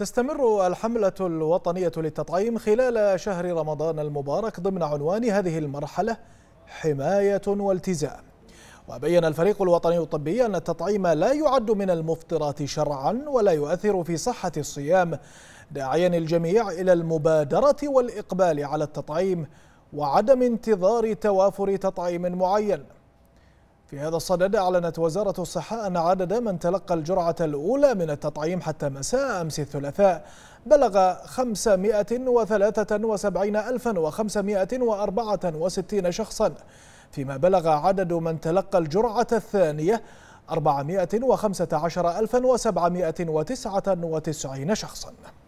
تستمر الحملة الوطنية للتطعيم خلال شهر رمضان المبارك ضمن عنوان هذه المرحلة حماية والتزام وبين الفريق الوطني الطبي أن التطعيم لا يعد من المفطرات شرعا ولا يؤثر في صحة الصيام داعيا الجميع إلى المبادرة والإقبال على التطعيم وعدم انتظار توافر تطعيم معين في هذا الصدد أعلنت وزارة الصحة أن عدد من تلقى الجرعة الأولى من التطعيم حتى مساء أمس الثلاثاء بلغ 573564 شخصا فيما بلغ عدد من تلقى الجرعة الثانية 415799 شخصاً